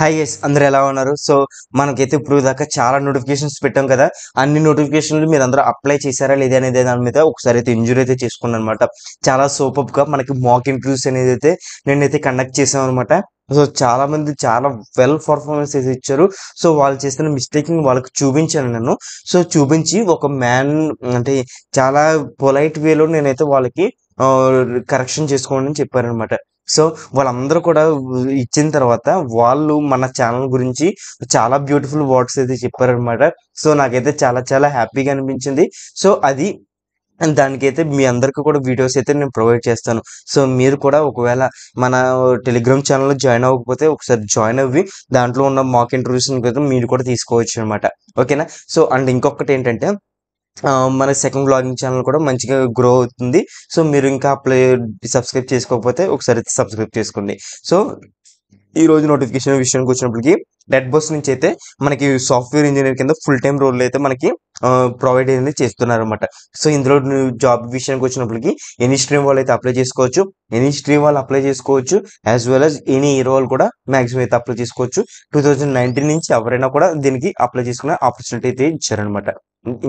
hi yes అందరూ ఎలా ఉన్నారు సో మనకైతే ఇప్పుడు దాకా చాలా నోటిఫికేషన్స్ పెట్టాం కదా అన్ని నోటిఫికేషన్లు మీరు అందరూ అప్లై చేశారా లేదా అనేది దాని మీద ఒకసారి అయితే ఇంజూర్ అయితే చేసుకున్నాను అనమాట చాలా గా మనకి మాక్ ఇంటర్వ్యూస్ అనేది అయితే నేనైతే కండక్ట్ చేసాం అనమాట సో చాలా మంది చాలా వెల్ పర్ఫార్మెన్స్ అయితే ఇచ్చారు సో వాళ్ళు చేసిన మిస్టేక్ వాళ్ళకి చూపించాను నేను సో చూపించి ఒక మ్యాన్ అంటే చాలా పొలైట్ వేలో నేనైతే వాళ్ళకి కరెక్షన్ uh, చేసుకోండి అని చెప్పారనమాట సో వాళ్ళందరూ కూడా ఇచ్చిన తర్వాత వాళ్ళు మన ఛానల్ గురించి చాలా బ్యూటిఫుల్ వర్డ్స్ అయితే చెప్పారనమాట సో నాకైతే చాలా చాలా హ్యాపీగా అనిపించింది సో అది దానికైతే మీ అందరికీ కూడా వీడియోస్ అయితే నేను ప్రొవైడ్ చేస్తాను సో మీరు కూడా ఒకవేళ మన టెలిగ్రామ్ ఛానల్లో జాయిన్ అవ్వకపోతే ఒకసారి జాయిన్ అవ్వి దాంట్లో ఉన్న మాక్ ఇంటర్వ్యూస్ మీరు కూడా తీసుకోవచ్చు అనమాట ఓకేనా సో అండ్ ఇంకొకటి ఏంటంటే మన సెకండ్ బ్లాగింగ్ ఛానల్ కూడా మంచిగా గ్రో అవుతుంది సో మీరు ఇంకా అప్లై సబ్స్క్రైబ్ చేసుకోకపోతే ఒకసారి సబ్స్క్రైబ్ చేసుకోండి సో ఈ రోజు నోటిఫికేషన్ విషయానికి వచ్చినప్పటికీ డెడ్ బస్ నుంచి అయితే మనకి సాఫ్ట్వేర్ ఇంజనీర్ కింద ఫుల్ టైం రోల్ అయితే మనకి ప్రొవైడ్ అనేది చేస్తున్నారు అనమాట సో ఇందులో జాబ్ విషయానికి వచ్చినప్పటికి ఎనీ స్ట్రీమ్ వాళ్ళు అయితే అప్లై చేసుకోవచ్చు ఎనీ స్ట్రీమ్ వాళ్ళు అప్లై చేసుకోవచ్చు as well as any year వాళ్ళు కూడా మాక్సిమం అయితే అప్లై చేసుకోవచ్చు టూ నైన్టీన్ నుంచి ఎవరైనా కూడా దీనికి అప్లై చేసుకునే ఆపర్చునిటీ అయితే ఇచ్చారనమాట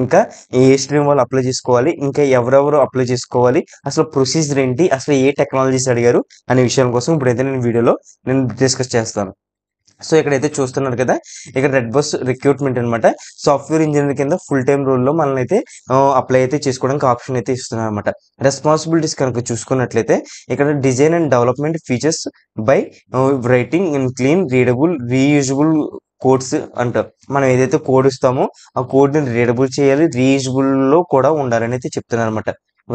ఇంకా ఏ స్ట్రీమ్ వాళ్ళు అప్లై చేసుకోవాలి ఇంకా ఎవరెవరు అప్లై చేసుకోవాలి అసలు ప్రొసీజర్ ఏంటి అసలు ఏ టెక్నాలజీస్ అడిగారు అనే విషయం కోసం ఇప్పుడైతే నేను వీడియోలో నేను డిస్కస్ చేస్తాను సో ఇక్కడైతే చూస్తున్నారు కదా ఇక్కడ రెడ్ బస్ రిక్రూట్మెంట్ అనమాట సాఫ్ట్వేర్ ఇంజనీర్ కింద ఫుల్ టైం రోల్లో మనల్ని అయితే అప్లై అయితే చేసుకోవడానికి ఆప్షన్ అయితే ఇస్తున్నారు అనమాట రెస్పాన్సిబిలిటీస్ కనుక చూసుకున్నట్లయితే ఇక్కడ design and development features by writing in clean readable reusable codes అంట మనం ఏదైతే కోడ్ ఇస్తామో ఆ కోడ్ని రీడబుల్ చేయాలి రీయూజబుల్లో కూడా ఉండాలని అయితే చెప్తున్నారు అనమాట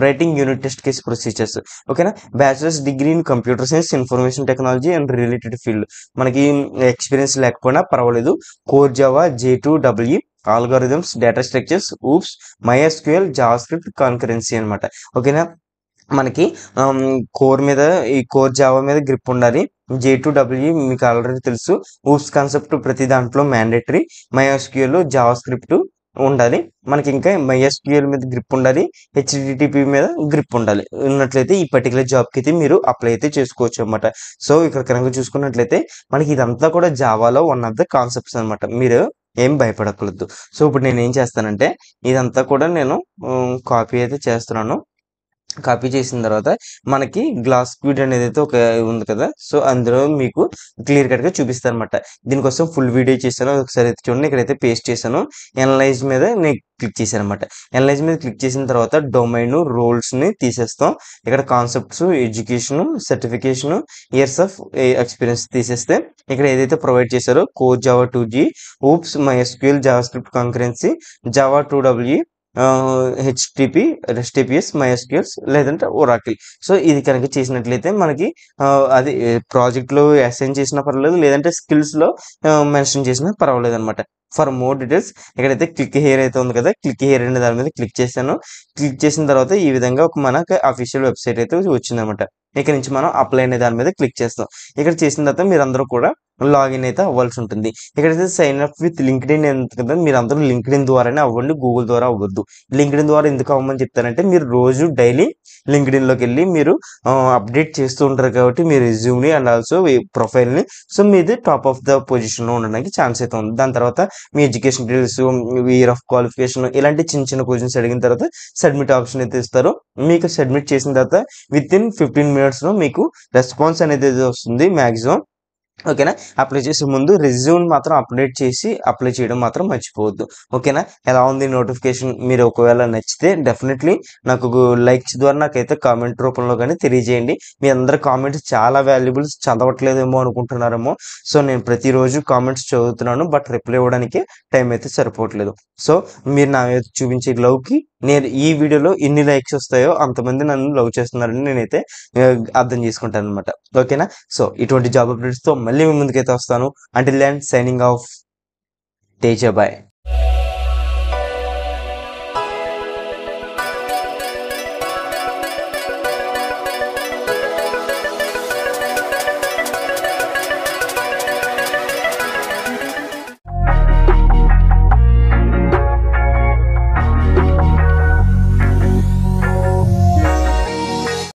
writing unit test case procedures ఓకేనా bachelor's degree in computer science information technology and related field మనకి ఎక్స్పీరియన్స్ లేకపోయినా పర్వాలేదు core Java J two W algorithms data structures OOPs MySQL JavaScript concurrency అనమాట ఓకేనా మనకి కోర్ um, మీద ఈ core Java మీద గ్రిప్ ఉండాలి జే టు డబ్ల్యూ మీకు ఆల్రెడీ తెలుసు ఊప్స్ కాన్సెప్ట్ ప్రతి దాంట్లో మ్యాండేటరీ మైఎస్క్యూఎల్ జావా స్క్రిప్ట్ ఉండాలి మనకి ఇంకా ఎస్క్యూఎల్ మీద గ్రిప్ ఉండాలి హెచ్డిటిపి మీద గ్రిప్ ఉండాలి ఉన్నట్లయితే ఈ పర్టికులర్ జాబ్కి అయితే మీరు అప్లై అయితే చేసుకోవచ్చు అనమాట సో ఇక్కడ కనుక చూసుకున్నట్లయితే మనకి ఇదంతా కూడా జావాలో వన్ ఆఫ్ ద కాన్సెప్ట్స్ అనమాట మీరు ఏం భయపడకూడదు సో ఇప్పుడు నేను ఏం చేస్తానంటే ఇదంతా కూడా నేను కాపీ అయితే చేస్తున్నాను కాపీ చేసిన తర్వాత మనకి గ్లాస్ క్విడ్ అనేది అయితే ఒక ఉంది కదా సో అందులో మీకు క్లియర్ కట్గా చూపిస్తాను అనమాట దీనికోసం ఫుల్ వీడియో చేశాను ఒకసారి అయితే చూడండి ఇక్కడైతే పేస్ట్ చేశాను ఎనలైజ్ మీద నేను క్లిక్ చేశాను అనమాట ఎనలైజ్ మీద క్లిక్ చేసిన తర్వాత డొమైన్ రోల్స్ని తీసేస్తాం ఇక్కడ concepts education certification years of experience తీసేస్తే ఇక్కడ ఏదైతే ప్రొవైడ్ చేశారో core Java two G OOPs MySQL JavaScript concurrency Java two W HTTP HTTPS MySQLs లేదంటే ఒరాకిల్ సో ఇది కనుక చేసినట్లయితే మనకి అది ప్రాజెక్ట్లో అసైన్ చేసినా పర్వాలేదు లేదంటే స్కిల్స్లో మెన్షన్ చేసినా పర్వాలేదు అనమాట ఫర్ మోర్ డీటెయిల్స్ ఇక్కడైతే క్లిక్ హెయిర్ అయితే ఉంది కదా క్లిక్ హెయిర్ అనే దాని మీద క్లిక్ చేశాను క్లిక్ చేసిన తర్వాత ఈ విధంగా ఒక మనకు అఫీషియల్ వెబ్సైట్ అయితే వచ్చిందనమాట ఇక్కడ నుంచి మనం అప్లై అనే దాని మీద క్లిక్ చేస్తాం ఇక్కడ చేసిన తర్వాత మీరందరూ కూడా లాగిన్ అయితే అవ్వాల్సి ఉంటుంది ఎక్కడైతే sign up with LinkedIn ఎంత కదా మీరు అందరూ లింక్డ్ ఇన్ ద్వారానే అవ్వండి గూగుల్ ద్వారా అవ్వద్దు లింక్డ్ ఇన్ ద్వారా ఎందుకు అవ్వమని చెప్తారంటే మీరు రోజు డైలీ లింక్డ్ ఇన్లోకి వెళ్ళి మీరు అప్డేట్ చేస్తూ ఉంటారు కాబట్టి మీ రిజ్యూమ్ని అండ్ ఆల్సో ప్రొఫైల్ని సో మీది టాప్ ఆఫ్ ద పొజిషన్లో ఉండడానికి ఛాన్స్ అయితే ఉంది దాని తర్వాత మీ education details year of qualification ఇలాంటి చిన్న చిన్న క్వశ్చన్స్ అడిగిన తర్వాత సబ్మిట్ ఆప్షన్ అయితే ఇస్తారు మీకు సబ్మిట్ చేసిన తర్వాత విత్ ఇన్ ఫిఫ్టీన్ మినిట్స్లో మీకు రెస్పాన్స్ అనేది వస్తుంది మ్యాక్సిమం ఓకేనా అప్లై చేసే ముందు రిజ్యూమ్ మాత్రం అప్డేట్ చేసి అప్లై చేయడం మాత్రం మర్చిపోవద్దు ఓకేనా ఎలా ఉంది నోటిఫికేషన్ మీరు ఒకవేళ నచ్చితే డెఫినెట్లీ నాకు లైక్స్ ద్వారా నాకైతే కామెంట్ రూపంలో కానీ తెలియజేయండి మీ అందరూ కామెంట్స్ చాలా వాల్యుబుల్స్ చదవట్లేదేమో అనుకుంటున్నారేమో సో నేను ప్రతిరోజు కామెంట్స్ చదువుతున్నాను బట్ రిప్లై ఇవ్వడానికి టైం అయితే సరిపోవట్లేదు సో మీరు నా చూపించే లవ్కి నేను ఈ వీడియోలో ఎన్ని లైక్స్ వస్తాయో అంతమంది నన్ను లవ్ చేస్తున్నారని నేనైతే అర్థం చేసుకుంటాను అనమాట ఓకేనా సో ఇటువంటి జాబ్ అప్డేట్స్తో మళ్ళీ మీ ముందుకైతే వస్తాను until then signing off Teja bye